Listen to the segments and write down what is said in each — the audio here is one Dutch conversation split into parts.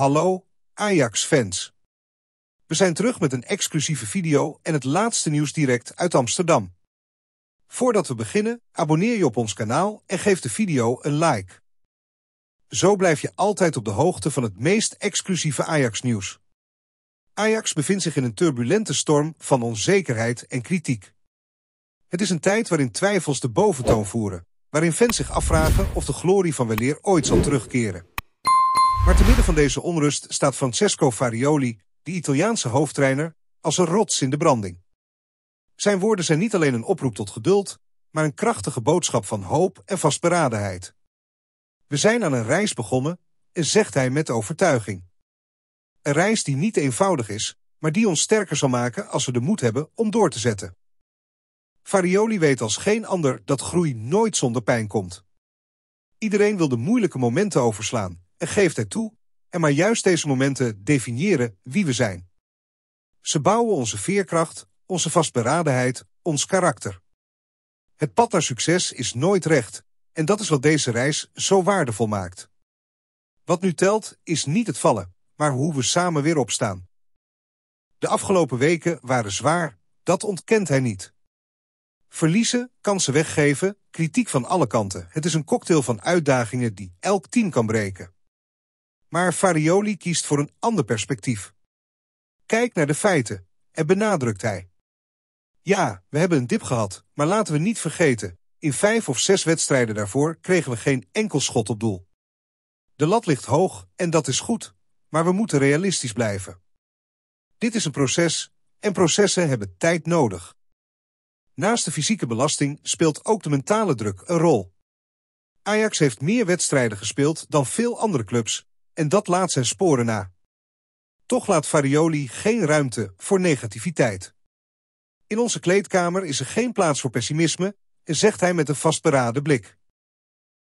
Hallo Ajax-fans. We zijn terug met een exclusieve video en het laatste nieuws direct uit Amsterdam. Voordat we beginnen, abonneer je op ons kanaal en geef de video een like. Zo blijf je altijd op de hoogte van het meest exclusieve Ajax-nieuws. Ajax bevindt zich in een turbulente storm van onzekerheid en kritiek. Het is een tijd waarin twijfels de boventoon voeren, waarin fans zich afvragen of de glorie van weleer ooit zal terugkeren. Maar te midden van deze onrust staat Francesco Farioli, de Italiaanse hoofdtrainer, als een rots in de branding. Zijn woorden zijn niet alleen een oproep tot geduld, maar een krachtige boodschap van hoop en vastberadenheid. We zijn aan een reis begonnen, zegt hij met overtuiging. Een reis die niet eenvoudig is, maar die ons sterker zal maken als we de moed hebben om door te zetten. Farioli weet als geen ander dat groei nooit zonder pijn komt. Iedereen wil de moeilijke momenten overslaan, en geeft het toe. En maar juist deze momenten definiëren wie we zijn. Ze bouwen onze veerkracht, onze vastberadenheid, ons karakter. Het pad naar succes is nooit recht en dat is wat deze reis zo waardevol maakt. Wat nu telt is niet het vallen, maar hoe we samen weer opstaan. De afgelopen weken waren zwaar, dat ontkent hij niet. Verliezen, kansen weggeven, kritiek van alle kanten. Het is een cocktail van uitdagingen die elk team kan breken. Maar Farioli kiest voor een ander perspectief. Kijk naar de feiten, en benadrukt hij. Ja, we hebben een dip gehad, maar laten we niet vergeten... in vijf of zes wedstrijden daarvoor kregen we geen enkel schot op doel. De lat ligt hoog en dat is goed, maar we moeten realistisch blijven. Dit is een proces en processen hebben tijd nodig. Naast de fysieke belasting speelt ook de mentale druk een rol. Ajax heeft meer wedstrijden gespeeld dan veel andere clubs en dat laat zijn sporen na. Toch laat Varioli geen ruimte voor negativiteit. In onze kleedkamer is er geen plaats voor pessimisme zegt hij met een vastberaden blik.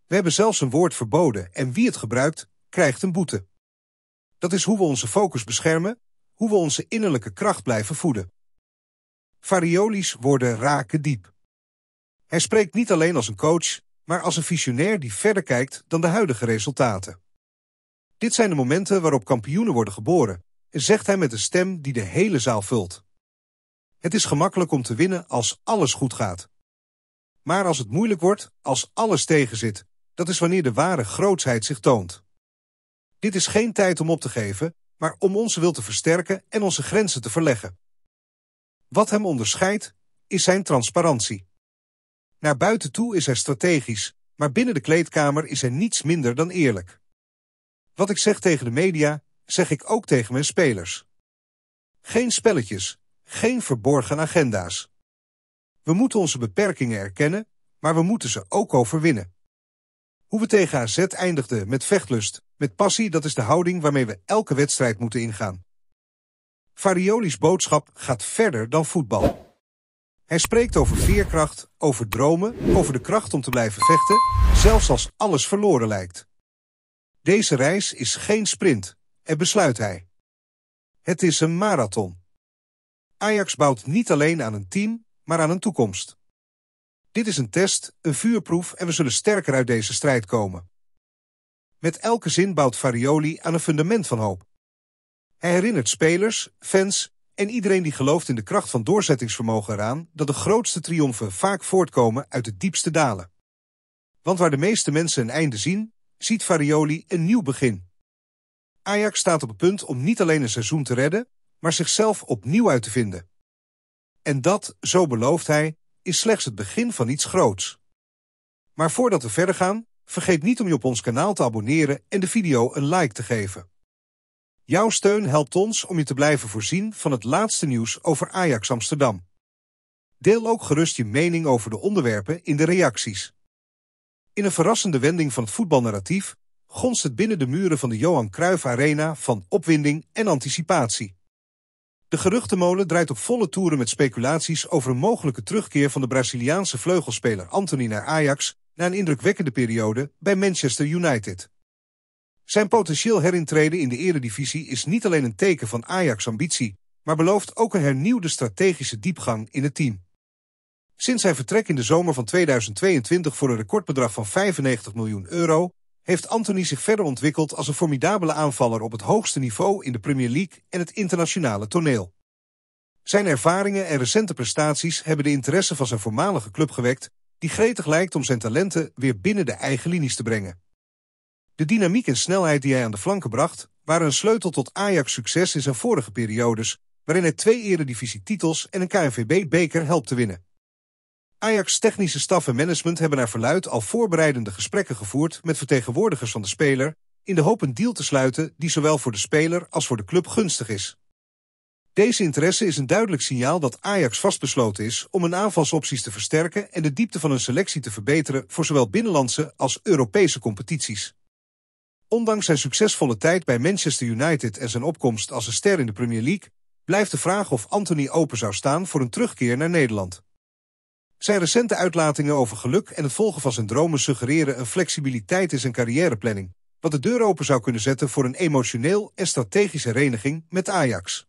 We hebben zelfs een woord verboden en wie het gebruikt, krijgt een boete. Dat is hoe we onze focus beschermen, hoe we onze innerlijke kracht blijven voeden. Varioli's worden raken diep. Hij spreekt niet alleen als een coach, maar als een visionair die verder kijkt dan de huidige resultaten. Dit zijn de momenten waarop kampioenen worden geboren zegt hij met een stem die de hele zaal vult. Het is gemakkelijk om te winnen als alles goed gaat. Maar als het moeilijk wordt, als alles tegenzit, dat is wanneer de ware grootsheid zich toont. Dit is geen tijd om op te geven, maar om onze wil te versterken en onze grenzen te verleggen. Wat hem onderscheidt, is zijn transparantie. Naar buiten toe is hij strategisch, maar binnen de kleedkamer is hij niets minder dan eerlijk. Wat ik zeg tegen de media, zeg ik ook tegen mijn spelers. Geen spelletjes, geen verborgen agenda's. We moeten onze beperkingen erkennen, maar we moeten ze ook overwinnen. Hoe we tegen AZ eindigden met vechtlust, met passie, dat is de houding waarmee we elke wedstrijd moeten ingaan. Farioli's boodschap gaat verder dan voetbal. Hij spreekt over veerkracht, over dromen, over de kracht om te blijven vechten, zelfs als alles verloren lijkt. Deze reis is geen sprint, en besluit hij. Het is een marathon. Ajax bouwt niet alleen aan een team, maar aan een toekomst. Dit is een test, een vuurproef en we zullen sterker uit deze strijd komen. Met elke zin bouwt Farioli aan een fundament van hoop. Hij herinnert spelers, fans en iedereen die gelooft in de kracht van doorzettingsvermogen eraan dat de grootste triomfen vaak voortkomen uit de diepste dalen. Want waar de meeste mensen een einde zien, ziet Farioli een nieuw begin. Ajax staat op het punt om niet alleen een seizoen te redden, maar zichzelf opnieuw uit te vinden. En dat, zo belooft hij, is slechts het begin van iets groots. Maar voordat we verder gaan, vergeet niet om je op ons kanaal te abonneren en de video een like te geven. Jouw steun helpt ons om je te blijven voorzien van het laatste nieuws over Ajax Amsterdam. Deel ook gerust je mening over de onderwerpen in de reacties. In een verrassende wending van het voetbalnarratief gonst het binnen de muren van de Johan Cruijff Arena van opwinding en anticipatie. De geruchtenmolen draait op volle toeren met speculaties over een mogelijke terugkeer van de Braziliaanse vleugelspeler Anthony naar Ajax na een indrukwekkende periode bij Manchester United. Zijn potentieel herintreden in de eredivisie is niet alleen een teken van Ajax' ambitie, maar belooft ook een hernieuwde strategische diepgang in het team. Sinds zijn vertrek in de zomer van 2022 voor een recordbedrag van 95 miljoen euro, heeft Anthony zich verder ontwikkeld als een formidabele aanvaller op het hoogste niveau in de Premier League en het internationale toneel. Zijn ervaringen en recente prestaties hebben de interesse van zijn voormalige club gewekt, die gretig lijkt om zijn talenten weer binnen de eigen linies te brengen. De dynamiek en snelheid die hij aan de flanken bracht, waren een sleutel tot Ajax' succes in zijn vorige periodes, waarin hij twee eredivisietitels en een KNVB-beker helpt te winnen. Ajax technische staf en management hebben naar verluid al voorbereidende gesprekken gevoerd met vertegenwoordigers van de speler in de hoop een deal te sluiten die zowel voor de speler als voor de club gunstig is. Deze interesse is een duidelijk signaal dat Ajax vastbesloten is om hun aanvalsopties te versterken en de diepte van hun selectie te verbeteren voor zowel binnenlandse als Europese competities. Ondanks zijn succesvolle tijd bij Manchester United en zijn opkomst als een ster in de Premier League, blijft de vraag of Anthony open zou staan voor een terugkeer naar Nederland. Zijn recente uitlatingen over geluk en het volgen van zijn dromen suggereren een flexibiliteit in zijn carrièreplanning. Wat de deur open zou kunnen zetten voor een emotioneel en strategische hereniging met Ajax.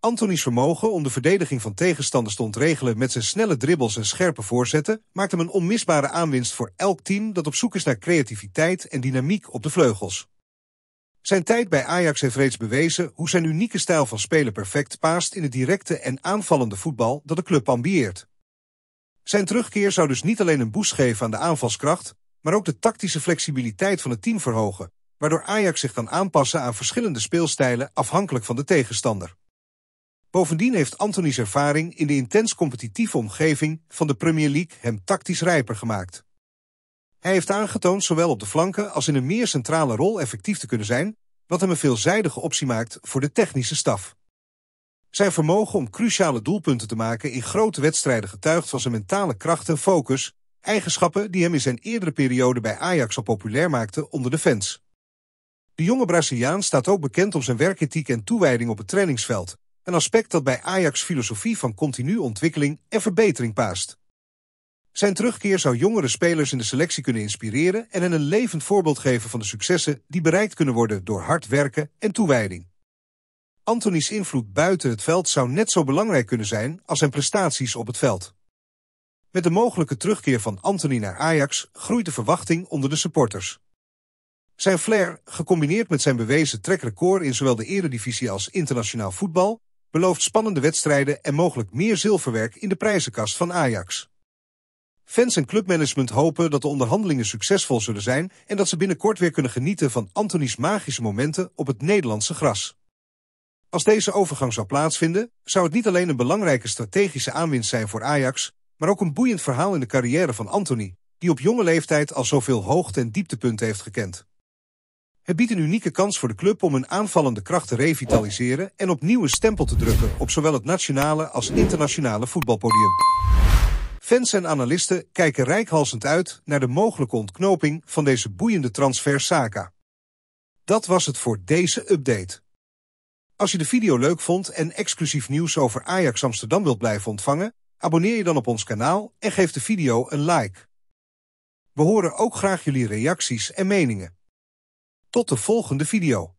Antonies vermogen om de verdediging van tegenstanders te ontregelen met zijn snelle dribbels en scherpe voorzetten maakt hem een onmisbare aanwinst voor elk team dat op zoek is naar creativiteit en dynamiek op de vleugels. Zijn tijd bij Ajax heeft reeds bewezen hoe zijn unieke stijl van spelen perfect paast in het directe en aanvallende voetbal dat de club ambieert. Zijn terugkeer zou dus niet alleen een boost geven aan de aanvalskracht, maar ook de tactische flexibiliteit van het team verhogen, waardoor Ajax zich kan aanpassen aan verschillende speelstijlen afhankelijk van de tegenstander. Bovendien heeft Anthony's ervaring in de intens competitieve omgeving van de Premier League hem tactisch rijper gemaakt. Hij heeft aangetoond zowel op de flanken als in een meer centrale rol effectief te kunnen zijn, wat hem een veelzijdige optie maakt voor de technische staf. Zijn vermogen om cruciale doelpunten te maken in grote wedstrijden getuigt van zijn mentale kracht en focus, eigenschappen die hem in zijn eerdere periode bij Ajax al populair maakten onder de fans. De jonge Braziliaan staat ook bekend om zijn werkethiek en toewijding op het trainingsveld, een aspect dat bij Ajax filosofie van continu ontwikkeling en verbetering paast. Zijn terugkeer zou jongere spelers in de selectie kunnen inspireren en hen een levend voorbeeld geven van de successen die bereikt kunnen worden door hard werken en toewijding. Antonys invloed buiten het veld zou net zo belangrijk kunnen zijn als zijn prestaties op het veld. Met de mogelijke terugkeer van Antony naar Ajax groeit de verwachting onder de supporters. Zijn flair, gecombineerd met zijn bewezen trekrecord in zowel de eredivisie als internationaal voetbal, belooft spannende wedstrijden en mogelijk meer zilverwerk in de prijzenkast van Ajax. Fans en clubmanagement hopen dat de onderhandelingen succesvol zullen zijn en dat ze binnenkort weer kunnen genieten van Antonys magische momenten op het Nederlandse gras. Als deze overgang zou plaatsvinden, zou het niet alleen een belangrijke strategische aanwinst zijn voor Ajax, maar ook een boeiend verhaal in de carrière van Anthony, die op jonge leeftijd al zoveel hoogte- en dieptepunten heeft gekend. Het biedt een unieke kans voor de club om hun aanvallende kracht te revitaliseren en opnieuw een stempel te drukken op zowel het nationale als internationale voetbalpodium. Fans en analisten kijken rijkhalsend uit naar de mogelijke ontknoping van deze boeiende transfer Saka. Dat was het voor deze update. Als je de video leuk vond en exclusief nieuws over Ajax Amsterdam wilt blijven ontvangen, abonneer je dan op ons kanaal en geef de video een like. We horen ook graag jullie reacties en meningen. Tot de volgende video.